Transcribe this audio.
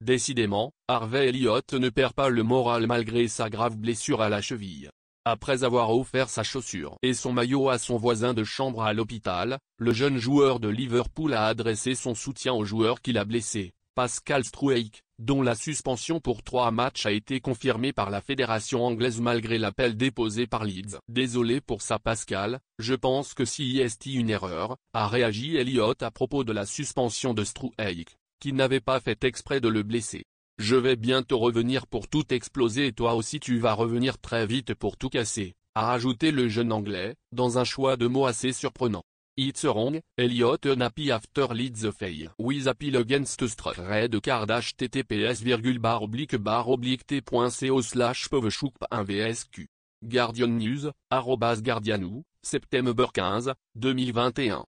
Décidément, Harvey Elliott ne perd pas le moral malgré sa grave blessure à la cheville. Après avoir offert sa chaussure et son maillot à son voisin de chambre à l'hôpital, le jeune joueur de Liverpool a adressé son soutien au joueur qui l'a blessé, Pascal Struijk, dont la suspension pour trois matchs a été confirmée par la fédération anglaise malgré l'appel déposé par Leeds. Désolé pour ça Pascal, je pense que si est une erreur, a réagi Elliott à propos de la suspension de Struijk qui n'avait pas fait exprès de le blesser. Je vais bientôt revenir pour tout exploser et toi aussi tu vas revenir très vite pour tout casser, a ajouté le jeune anglais, dans un choix de mots assez surprenant. It's wrong, Elliot Nappy after Leeds the fail. With appeal against red card https bar oblique bar oblique t.co slash 1 vsq Guardian News, arrobas Guardianou, septembre 15, 2021.